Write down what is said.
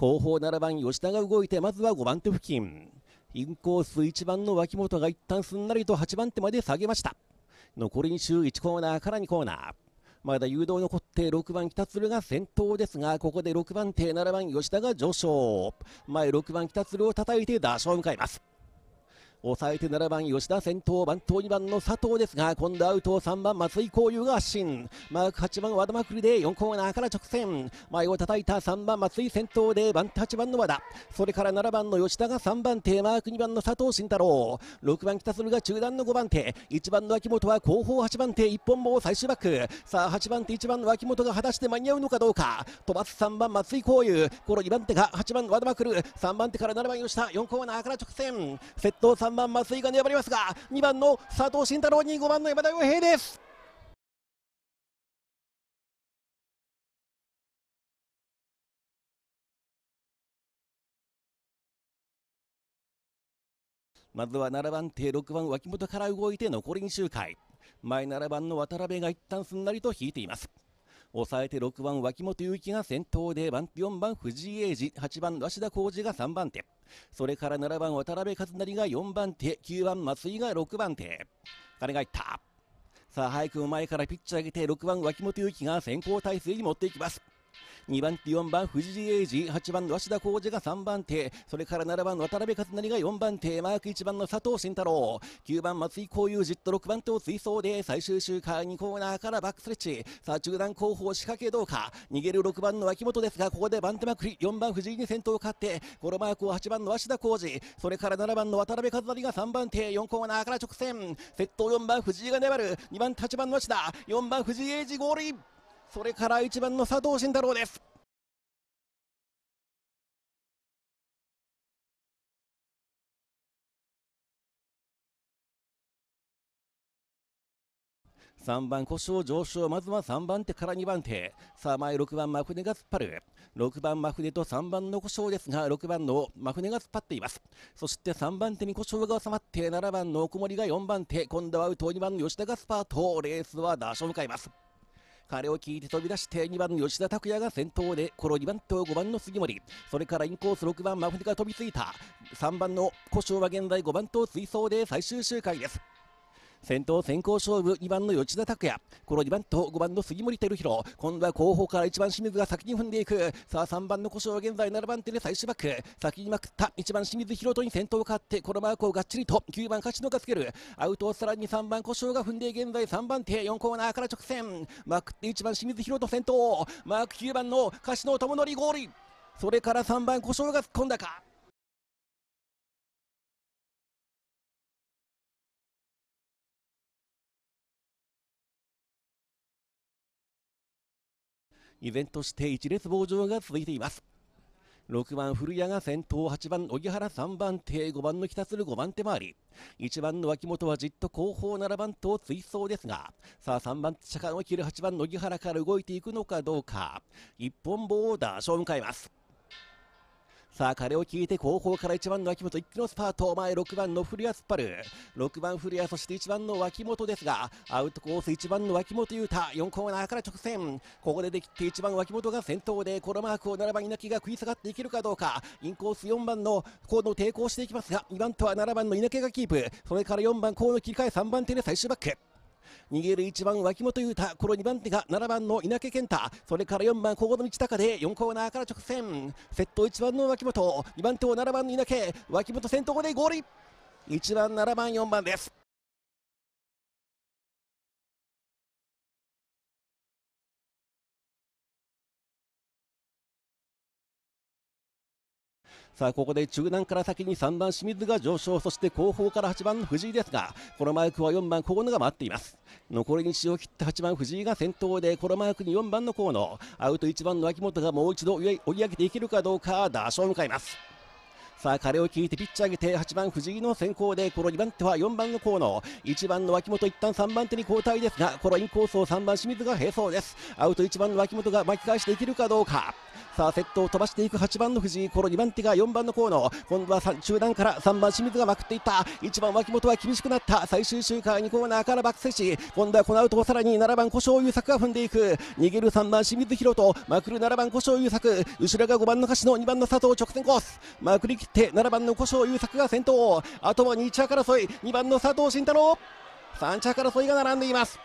後方7番吉田が動いてまずは5番手付近インコース1番の脇本が一旦すんなりと8番手まで下げました残り2周1コーナーから2コーナーまだ誘導残って6番北鶴が先頭ですが、ここで6番手7番吉田が上昇。前6番北鶴を叩いて打者を迎えます。抑えて7番吉田先頭番頭2番の佐藤ですが今度アウトを3番松井幸雄が発進マーク8番和田まくりで4コーナーから直線前を叩いた3番松井先頭で番8番の和田それから7番の吉田が3番手マーク2番の佐藤慎太郎6番北鶴が中段の5番手1番の秋元は後方8番手1本棒最終バックさあ8番手1番の秋元が果たして間に合うのかどうか飛ばす3番松井幸雄この2番手が8番和田まくる3番手から7番吉田4コーナーから直線ット3 3番松井が粘りますが2番の佐藤慎太郎に5番の山田洋平ですまずは7番手6番脇本から動いて残り2周回前7番の渡辺が一旦すんなりと引いています抑えて6番脇本勇樹が先頭で4番藤井英二8番鷲田浩二が3番手それから7番渡辺和成が4番手9番松井が6番手金がいったさあ早く前からピッチ上げて6番脇本勇樹が先行体制に持っていきます2番手4番藤井英二8番の芦田浩二が3番手それから7番渡辺和成が4番手マーク1番の佐藤慎太郎9番松井幸雄じっと6番手を追走で最終周回2コーナーからバックスレッチさあ中段後方仕掛けどうか逃げる6番の脇本ですがここで番手まくり4番藤井に先頭を勝ってこのマークを8番の芦田浩二それから7番の渡辺和成が3番手4コーナーから直線先頭4番藤井が粘る2番立番の芦田4番藤井英二ゴールインそれから1番の佐藤慎太郎です3番、故障上昇、まずは3番手から2番手、さあ前6番、マフネが突っ張る、6番、マフネと3番の故障ですが、6番のマフネが突っ張っています、そして3番手に故障が収まって、7番の奥森が4番手、今度はアウト2番の吉田がスパート、レースは打者を迎えます。彼を聞いて飛び出して2番の吉田拓也が先頭でこの2番と5番の杉森それからインコース6番マフネが飛びついた3番の故障は現在5番と追走で最終周回です先頭先行勝負2番の吉田拓也この2番と5番の杉森照弘今度は後方から1番清水が先に踏んでいくさあ3番の古障は現在7番手で最終バック先にまくった1番清水宏斗に先頭を勝わってこのマークをがっちりと9番勝野がつけるアウトをさらに3番古障が踏んで現在3番手4コーナーから直線まくって1番清水宏斗先頭マーク9番の勝野智則ゴールそれから3番古障が突っ込んだか依然として一列棒状が続いています6番古谷が先頭8番荻原3番手5番の北鶴5番手回り1番の脇本はじっと後方7番と追走ですがさあ3番車間を切る8番荻原から動いていくのかどうか一本棒をダーシを迎えますさあ彼を聞いて後方から1番の脇本一気のスパート前6番の古谷突っ張る6番古谷そして1番の脇本ですがアウトコース1番の脇本裕太4コーナーから直線ここでできて1番脇本が先頭でこのマークを7番稲木が食い下がっていけるかどうかインコース4番の河野抵抗していきますが2番とは7番の稲木がキープそれから4番河野切り替え3番手で最終バック逃げる1番脇本裕太この2番手が7番の稲毛健太それから4番小野道高で4コーナーから直線セット1番の脇本2番手を7番の稲毛脇本先頭でゴール1番7番4番ですさあここで中段から先に3番清水が上昇そして後方から8番藤井ですがこのマークは4番河野が待っています残りに血を切った8番藤井が先頭でこのマークに4番の河野アウト1番の秋元がもう一度追い上げていけるかどうか打賞を迎えますさあ彼を聞いてピッチ上げて8番藤井の先行でこの2番手は4番の河野1番の脇本一旦3番手に交代ですがこのインコースを3番清水が並走ですアウト1番の脇本が巻き返していけるかどうかさあセットを飛ばしていく8番の藤井この2番手が4番の河野今度は中段から3番清水がまくっていった1番脇本は厳しくなった最終周回2コーナーからバックセし今度はこのアウトをさらに7番小翔優作が踏んでいく逃げる3番清水宏とまくる7番小翔優作後ろが5番の樫の2番の佐藤直線コースまくりって7番の古性優作が先頭あとは2着争い2番の佐藤慎太郎3着争いが並んでいます